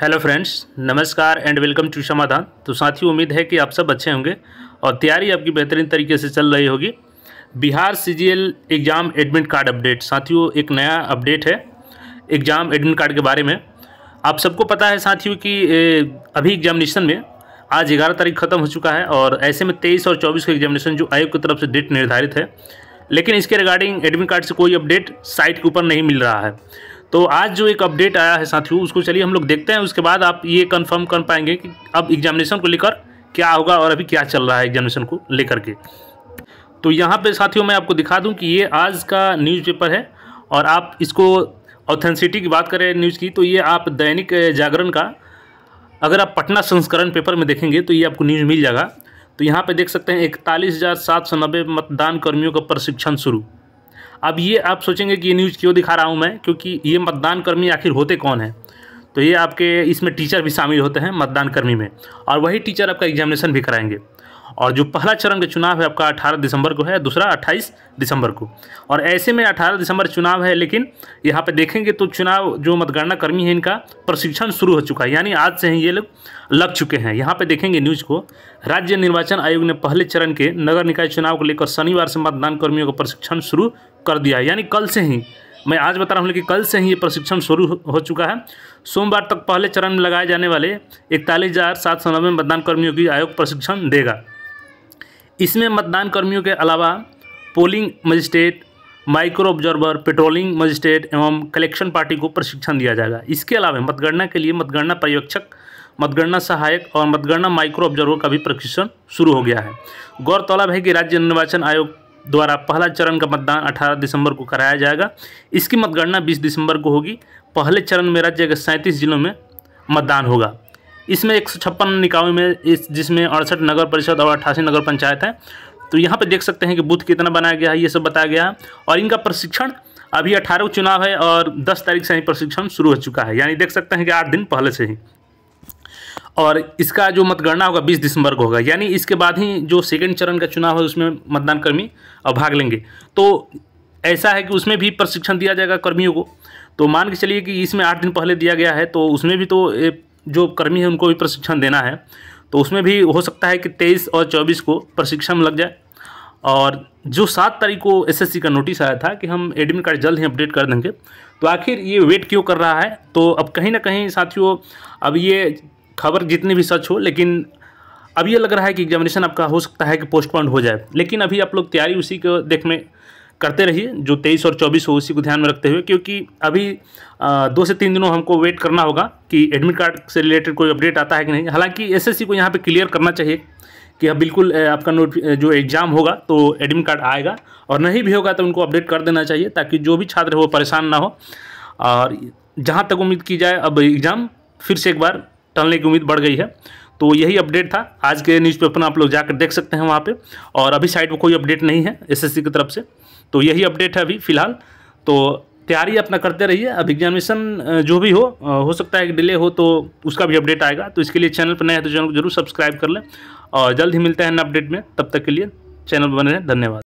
hello friends नमस्कार and welcome to Samadhan तो साथियों उम्मीद है कि आप सब अच्छे होंगे और तैयारी आपकी बेहतरीन तरीके से चल रही होगी Bihar CGL exam admit card update साथियों एक नया अपडेट है एग्ज़ाम एडमिट कार्ड के बारे में आप सबको पता है साथियों कि अभी एग्जामिनेशन में आज ग्यारह तारीख खत्म हो चुका है और ऐसे में तेईस और चौबीस का एग्जामिनेशन जो आयोग की तरफ से डेट निर्धारित है लेकिन इसके रिगार्डिंग एडमिट कार्ड से कोई अपडेट साइट के ऊपर नहीं मिल रहा है तो आज जो एक अपडेट आया है साथियों उसको चलिए हम लोग देखते हैं उसके बाद आप ये कंफर्म कर पाएंगे कि अब एग्जामिनेशन को लेकर क्या होगा और अभी क्या चल रहा है एग्जामिनेशन को लेकर के तो यहाँ पे साथियों मैं आपको दिखा दूँ कि ये आज का न्यूज़पेपर है और आप इसको ऑथेंसिटी की बात करें न्यूज़ की तो ये आप दैनिक जागरण का अगर आप पटना संस्करण पेपर में देखेंगे तो ये आपको न्यूज़ मिल जाएगा तो यहाँ पे देख सकते हैं इकतालीस हज़ार सात सौ नब्बे मतदान कर्मियों का प्रशिक्षण शुरू अब ये आप सोचेंगे कि ये न्यूज़ क्यों दिखा रहा हूँ मैं क्योंकि ये मतदान कर्मी आखिर होते कौन हैं तो ये आपके इसमें टीचर भी शामिल होते हैं मतदान कर्मी में और वही टीचर आपका एग्जामिनेशन भी कराएंगे और जो पहला चरण का चुनाव है आपका 18 दिसंबर को है दूसरा 28 दिसंबर को और ऐसे में 18 दिसंबर चुनाव है लेकिन यहाँ पे देखेंगे तो चुनाव जो मतगणना कर्मी है इनका प्रशिक्षण शुरू हो चुका है यानी आज से ही ये लोग लग चुके हैं यहाँ पे देखेंगे न्यूज़ को राज्य निर्वाचन आयोग ने पहले चरण के नगर निकाय चुनाव को लेकर शनिवार से मतदान कर्मियों का प्रशिक्षण शुरू कर दिया है यानी कल से ही मैं आज बता रहा हूँ कि कल से ही ये प्रशिक्षण शुरू हो चुका है सोमवार तक पहले चरण में लगाए जाने वाले इकतालीस हज़ार सात सौ नब्बे मतदान कर्मियों की आयोग प्रशिक्षण देगा इसमें मतदान कर्मियों के अलावा polling magistrate micro observer patrolling magistrate एवं कलेक्शन पार्टी को प्रशिक्षण दिया जाएगा इसके अलावा मतगणना के लिए मतगणना पर्यवेक्षक मतगणना सहायक और मतगणना माइक्रो ऑब्जर्वर का भी प्रशिक्षण शुरू हो गया है गौरतलब है कि राज्य निर्वाचन आयोग द्वारा पहला चरण का मतदान 18 दिसंबर को कराया जाएगा इसकी मतगणना 20 दिसंबर को होगी पहले चरण में राज्य के सैंतीस जिलों में मतदान होगा इसमें एक सौ निकायों में इस जिसमें अड़सठ नगर परिषद और अट्ठासी नगर पंचायत है तो यहाँ पर देख सकते हैं कि बूथ कितना बनाया गया है ये सब बताया गया है और इनका प्रशिक्षण अभी अठारह चुनाव है और दस तारीख से ही प्रशिक्षण शुरू हो चुका है यानी देख सकते हैं कि आठ दिन पहले से ही और इसका जो मतगणना होगा 20 दिसंबर को होगा यानी इसके बाद ही जो सेकेंड चरण का चुनाव है उसमें मतदान कर्मी भाग लेंगे तो ऐसा है कि उसमें भी प्रशिक्षण दिया जाएगा कर्मियों को तो मान के चलिए कि इसमें आठ दिन पहले दिया गया है तो उसमें भी तो जो कर्मी है उनको भी प्रशिक्षण देना है तो उसमें भी हो सकता है कि तेईस और चौबीस को प्रशिक्षण लग जाए और जो सात तारीख को एसएससी का नोटिस आया था कि हम एडमिट कार्ड जल्द ही अपडेट कर देंगे तो आखिर ये वेट क्यों कर रहा है तो अब कहीं ना कहीं साथियों अब ये खबर जितनी भी सच हो लेकिन अब ये लग रहा है कि एग्जामिनेशन आपका हो सकता है कि पोस्टपोन हो जाए लेकिन अभी आप लोग तैयारी उसी को देख में करते रहिए जो तेईस और चौबीस हो उसी को ध्यान में रखते हुए क्योंकि अभी आ, दो से तीन दिनों हमको वेट करना होगा कि एडमिट कार्ड से रिलेटेड कोई अपडेट आता है कि नहीं हालांकि एसएससी को यहाँ पे क्लियर करना चाहिए कि अब बिल्कुल आपका नोट जो एग्ज़ाम होगा तो एडमिट कार्ड आएगा और नहीं भी होगा तो उनको अपडेट कर देना चाहिए ताकि जो भी छात्र हो परेशान ना हो और जहाँ तक उम्मीद की जाए अब एग्ज़ाम फिर से एक बार टलने की उम्मीद बढ़ गई है तो यही अपडेट था आज के न्यूज़पेपर में आप लोग जाकर देख सकते हैं वहाँ पे और अभी साइट में कोई अपडेट नहीं है एसएससी की तरफ से तो यही अपडेट है अभी फ़िलहाल तो तैयारी अपना करते रहिए अब एग्जामिनेशन जो भी हो हो सकता है कि डिले हो तो उसका भी अपडेट आएगा तो इसके लिए चैनल पर नया है तो चैनल को जरूर सब्सक्राइब कर लें और जल्द ही मिलते हैं अपडेट में तब तक के लिए चैनल पर बने रहें धन्यवाद